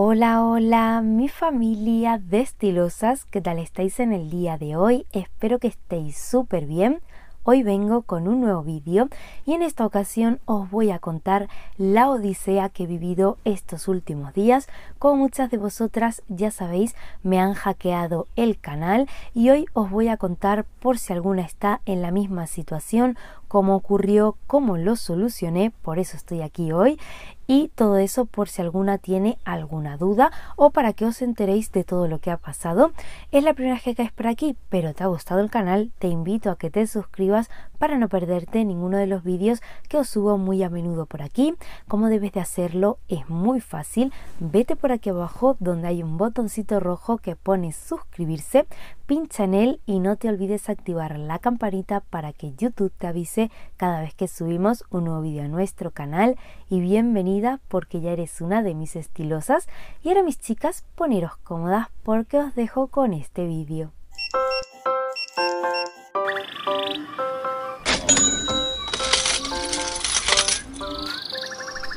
Hola, hola, mi familia de estilosas, ¿qué tal estáis en el día de hoy? Espero que estéis súper bien. Hoy vengo con un nuevo vídeo y en esta ocasión os voy a contar la odisea que he vivido estos últimos días. Como muchas de vosotras ya sabéis, me han hackeado el canal y hoy os voy a contar por si alguna está en la misma situación cómo ocurrió, cómo lo solucioné, por eso estoy aquí hoy y todo eso por si alguna tiene alguna duda o para que os enteréis de todo lo que ha pasado. Es la primera vez que es por aquí, pero te ha gustado el canal, te invito a que te suscribas para no perderte ninguno de los vídeos que os subo muy a menudo por aquí. Como debes de hacerlo? Es muy fácil. Vete por aquí abajo donde hay un botoncito rojo que pone suscribirse, pincha en él y no te olvides activar la campanita para que YouTube te avise cada vez que subimos un nuevo vídeo a nuestro canal y bienvenida porque ya eres una de mis estilosas y ahora mis chicas poneros cómodas porque os dejo con este vídeo.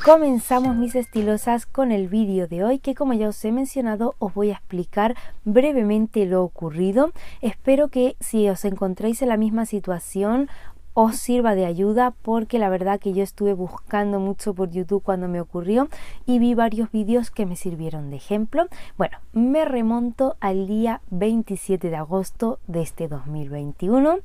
Comenzamos mis estilosas con el vídeo de hoy que como ya os he mencionado os voy a explicar brevemente lo ocurrido. Espero que si os encontráis en la misma situación os sirva de ayuda porque la verdad que yo estuve buscando mucho por YouTube cuando me ocurrió y vi varios vídeos que me sirvieron de ejemplo. Bueno, me remonto al día 27 de agosto de este 2021.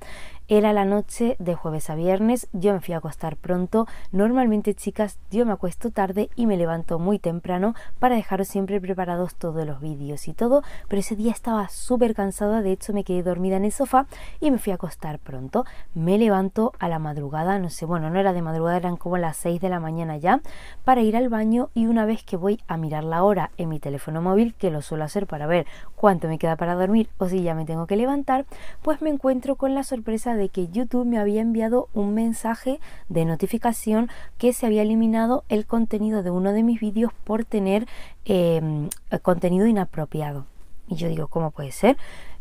Era la noche de jueves a viernes, yo me fui a acostar pronto, normalmente chicas yo me acuesto tarde y me levanto muy temprano para dejar siempre preparados todos los vídeos y todo, pero ese día estaba súper cansada, de hecho me quedé dormida en el sofá y me fui a acostar pronto. Me levanto a la madrugada, no sé, bueno, no era de madrugada, eran como las 6 de la mañana ya, para ir al baño y una vez que voy a mirar la hora en mi teléfono móvil, que lo suelo hacer para ver cuánto me queda para dormir o si ya me tengo que levantar, pues me encuentro con la sorpresa de que YouTube me había enviado un mensaje de notificación que se había eliminado el contenido de uno de mis vídeos por tener em, eh, contenido inapropiado. Y yo digo, ¿cómo puede ser?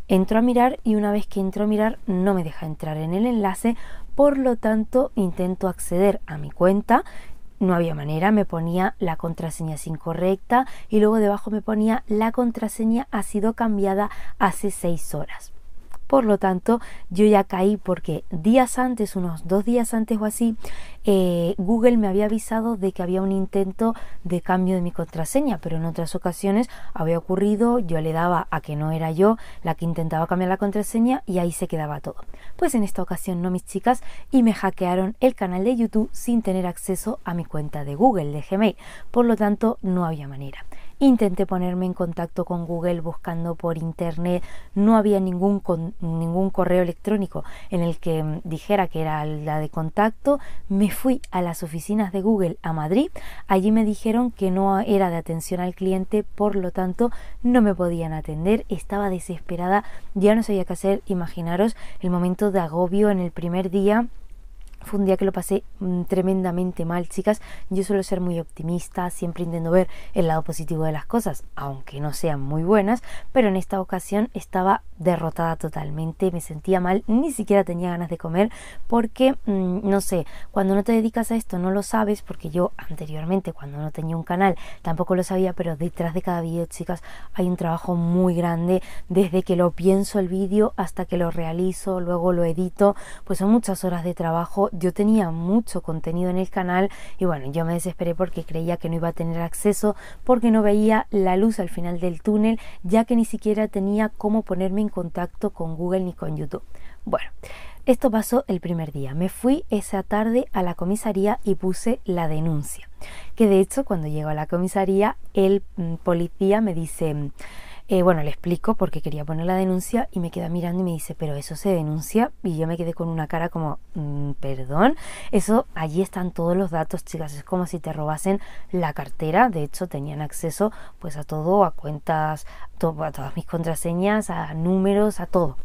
Entro a mirar y una vez que entro a mirar no me deja entrar en el enlace, por lo tanto intento acceder a mi cuenta no había manera, me ponía la contraseña es incorrecta y luego debajo me ponía la contraseña ha sido cambiada hace seis horas. Por lo tanto, yo ya caí porque días antes, unos dos días antes o así, eh, Google me había avisado de que había un intento de cambio de mi contraseña, pero en otras ocasiones había ocurrido, yo le daba a que no era yo la que intentaba cambiar la contraseña y ahí se quedaba todo. Pues en esta ocasión no mis chicas y me hackearon el canal de YouTube sin tener acceso a mi cuenta de Google, de Gmail. Por lo tanto, no había manera. Intenté ponerme en contacto con Google buscando por internet. No había ningún, ningún correo electrónico en el que mm, dijera que era la de contacto. Me fui a las oficinas de Google a Madrid. Allí me dijeron que no era de atención al cliente, por lo tanto no me podían atender. Estaba desesperada, ya no sabía qué hacer. Imaginaros el momento de agobio en el primer día fue un día que lo pasé mm, tremendamente mal, chicas. Yo suelo ser muy optimista, siempre intento ver el lado positivo de las cosas, aunque no sean muy buenas, pero en esta ocasión estaba derrotada totalmente, me sentía mal, ni siquiera tenía ganas de comer, porque, mm, no sé, cuando no te dedicas a esto no lo sabes, porque yo anteriormente, cuando no tenía un canal, tampoco lo sabía, pero detrás de cada vídeo, chicas, hay un trabajo muy grande, desde que lo pienso el vídeo hasta que lo realizo, luego lo edito, pues son muchas horas de trabajo yo tenía mucho contenido en el canal y bueno, yo me desesperé porque creía que no iba a tener acceso, porque no veía la luz al final del túnel, ya que ni siquiera tenía cómo ponerme en contacto con Google ni con YouTube. Bueno, esto pasó el primer día. Me fui esa tarde a la comisaría y puse la denuncia. Que de hecho cuando llego a la comisaría el mm, policía me dice eh, bueno, le explico porque quería poner la denuncia y me queda mirando y me dice, pero eso se denuncia. Y yo me quedé con una cara como, mm, perdón, eso allí están todos los datos, chicas. Es como si te robasen la cartera. De hecho, tenían acceso pues a todo, a cuentas, a todas mis contraseñas, a números, a todo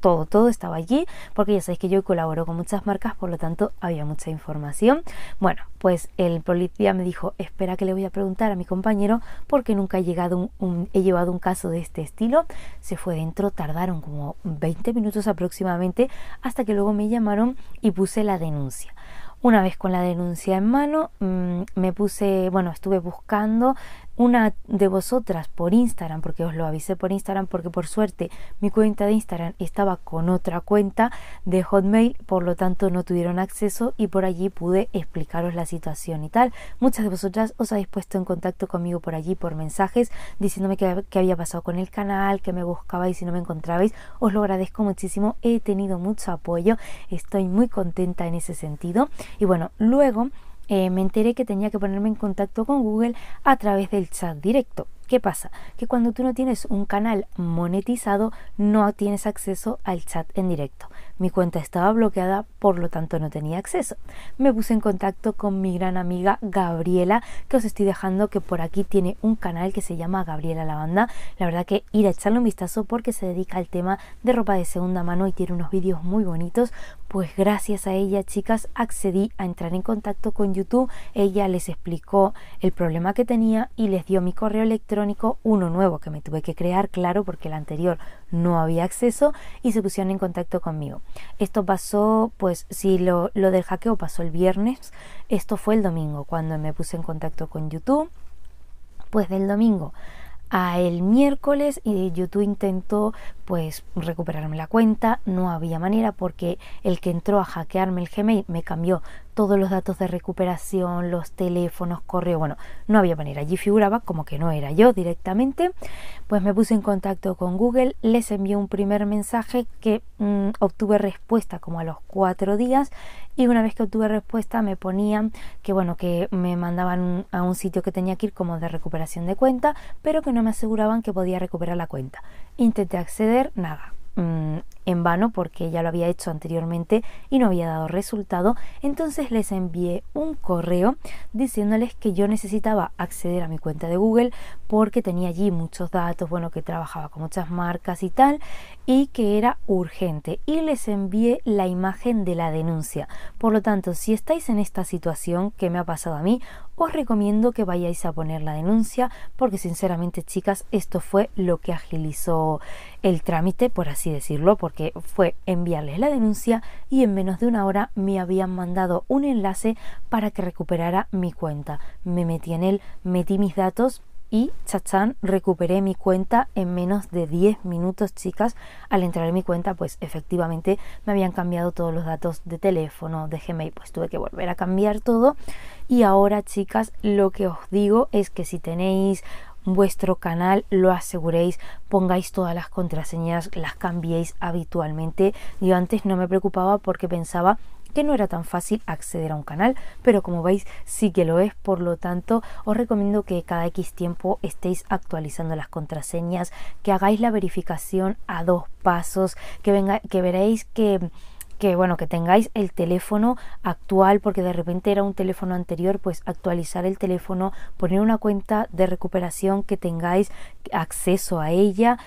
todo, todo estaba allí, porque ya sabéis que yo colaboro con muchas marcas, por lo tanto había mucha información. Bueno, pues el policía me dijo, espera que le voy a preguntar a mi compañero porque nunca he, llegado un, he llevado un caso de este estilo. Se fue dentro, tardaron como 20 minutos aproximadamente hasta que luego me llamaron y puse la denuncia. Una vez con la denuncia en mano, mm, me puse, bueno, estuve buscando una de vosotras por Instagram, porque os lo avisé por Instagram, porque por suerte mi cuenta de Instagram estaba con otra cuenta de Hotmail, por lo tanto no tuvieron acceso y por allí pude explicaros la situación y tal. Muchas de vosotras os habéis puesto en contacto conmigo por allí por mensajes diciéndome que, había pasado con el canal, que me buscabais y si no me encontrabais. Os lo agradezco muchísimo, he tenido mucho apoyo, estoy muy contenta en ese sentido. Y bueno, luego eh, me enteré que tenía que ponerme en contacto con Google a través del chat directo. ¿Qué pasa? Que cuando tú no tienes un canal monetizado, no tienes acceso al chat en directo. Mi cuenta estaba bloqueada, por lo tanto no tenía acceso. Me puse en contacto con mi gran amiga Gabriela, que os estoy dejando que por aquí tiene un canal que se llama Gabriela Lavanda La verdad que ir a echarle un vistazo porque se dedica al tema de ropa de segunda mano y tiene unos vídeos muy bonitos. Pues gracias a ella, chicas, accedí a entrar en contacto con YouTube. Ella les explicó el problema que tenía y les dio mi correo electrónico uno nuevo que me tuve que crear, claro, porque el anterior no había acceso y se pusieron en contacto conmigo. Esto pasó, pues si lo, lo del hackeo pasó el viernes, esto fue el domingo cuando me puse en contacto con YouTube, pues del domingo a el miércoles y YouTube intentó pues recuperarme la cuenta, no había manera porque el que entró a hackearme el Gmail me cambió todos los datos de recuperación, los teléfonos, correo, bueno, no había manera, allí figuraba como que no era yo directamente, pues me puse en contacto con Google, les envié un primer mensaje que mm, obtuve respuesta como a los cuatro días y una vez que obtuve respuesta me ponían que bueno, que me mandaban a un sitio que tenía que ir como de recuperación de cuenta, pero que no me aseguraban que podía recuperar la cuenta. Intenté acceder, nada, mm, en vano porque ya lo había hecho anteriormente y no había dado resultado, entonces les envié un correo diciéndoles que yo necesitaba acceder a mi cuenta de Google porque tenía allí muchos datos, bueno, que trabajaba con muchas marcas y tal, y que era urgente. Y les envié la imagen de la denuncia. Por lo tanto, si estáis en esta situación que me ha pasado a mí, os recomiendo que vayáis a poner la denuncia porque sinceramente chicas, esto fue lo que agilizó el trámite, por así decirlo, que fue enviarles la denuncia y en menos de una hora me habían mandado un enlace para que recuperara mi cuenta. Me metí en él, metí mis datos y chachán recuperé mi cuenta en menos de 10 minutos chicas al entrar en mi cuenta pues efectivamente me habían cambiado todos los datos de teléfono de gmail pues tuve que volver a cambiar todo y ahora chicas lo que os digo es que si tenéis vuestro canal, lo aseguréis, pongáis todas las contraseñas, las cambiéis habitualmente. Yo antes no me preocupaba porque pensaba que no era tan fácil acceder a un canal, pero como veis sí que lo es, por lo tanto os recomiendo que cada X tiempo estéis actualizando las contraseñas, que hagáis la verificación a dos pasos, que, venga, que veréis que que bueno que tengáis el teléfono actual porque de repente era un teléfono anterior pues actualizar el teléfono poner una cuenta de recuperación que tengáis acceso a ella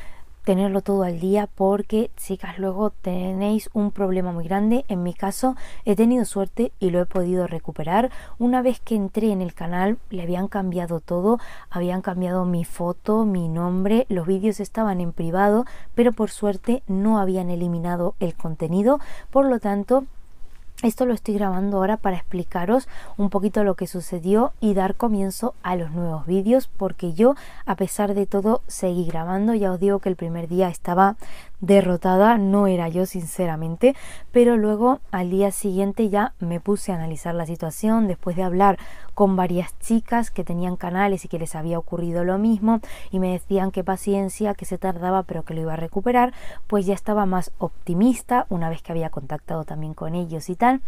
tenerlo todo al día porque chicas luego tenéis un problema muy grande. En mi caso he tenido suerte y lo he podido recuperar. Una vez que entré en el canal le habían cambiado todo, habían cambiado mi foto, mi nombre, los vídeos estaban en privado, pero por suerte no habían eliminado el contenido. Por lo tanto, esto lo estoy grabando ahora para explicaros un poquito lo que sucedió y dar comienzo a los nuevos vídeos porque yo a pesar de todo seguí grabando, ya os digo que el primer día estaba derrotada no era yo sinceramente, pero luego al día siguiente ya me puse a analizar la situación después de hablar con varias chicas que tenían canales y que les había ocurrido lo mismo y me decían que paciencia, que se tardaba pero que lo iba a recuperar, pues ya estaba más optimista una vez que había contactado también con ellos y tal.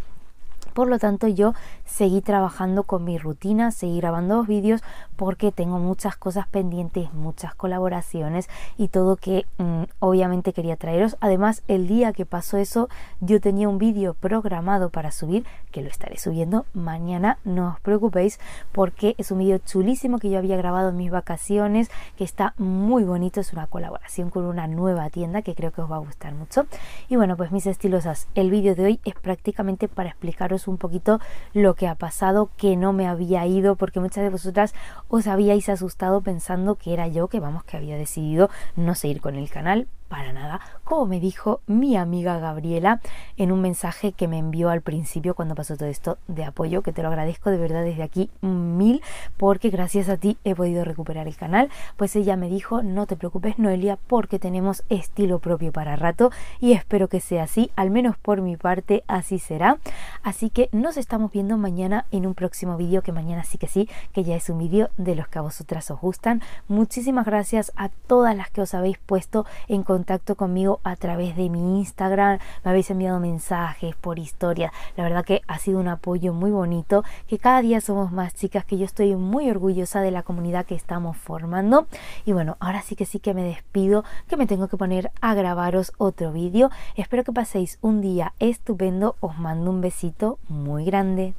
Por lo tanto, yo seguí trabajando con mi rutina, seguí grabando los vídeos porque tengo muchas cosas pendientes, muchas colaboraciones y todo que mm, obviamente quería traeros. Además, el día que pasó eso, yo tenía un vídeo programado para subir, que lo estaré subiendo mañana, no os preocupéis, porque es un vídeo chulísimo que yo había grabado en mis vacaciones, que está muy bonito, es una colaboración con una nueva tienda que creo que os va a gustar mucho. Y bueno, pues mis estilosas, el vídeo de hoy es prácticamente para explicaros un poquito lo que ha pasado, que no me había ido, porque muchas de vosotras os habíais asustado pensando que era yo que vamos que había decidido no seguir con el canal, para nada, como me dijo mi amiga Gabriela en un mensaje que me envió al principio cuando pasó todo esto de apoyo, que te lo agradezco de verdad desde aquí mil, porque gracias a ti he podido recuperar el canal, pues ella me dijo, no te preocupes Noelia, porque tenemos estilo propio para rato y espero que sea así, al menos por mi parte así será. Así que nos estamos viendo mañana en un próximo vídeo, que mañana sí que sí, que ya es un vídeo de los que a vosotras os gustan. Muchísimas gracias a todas las que os habéis puesto en contacto contacto conmigo a través de mi Instagram, me habéis enviado mensajes por historias. La verdad que ha sido un apoyo muy bonito, que cada día somos más chicas, que yo estoy muy orgullosa de la comunidad que estamos formando. Y bueno, ahora sí que sí que me despido, que me tengo que poner a grabaros otro vídeo. Espero que paséis un día estupendo, os mando un besito muy grande.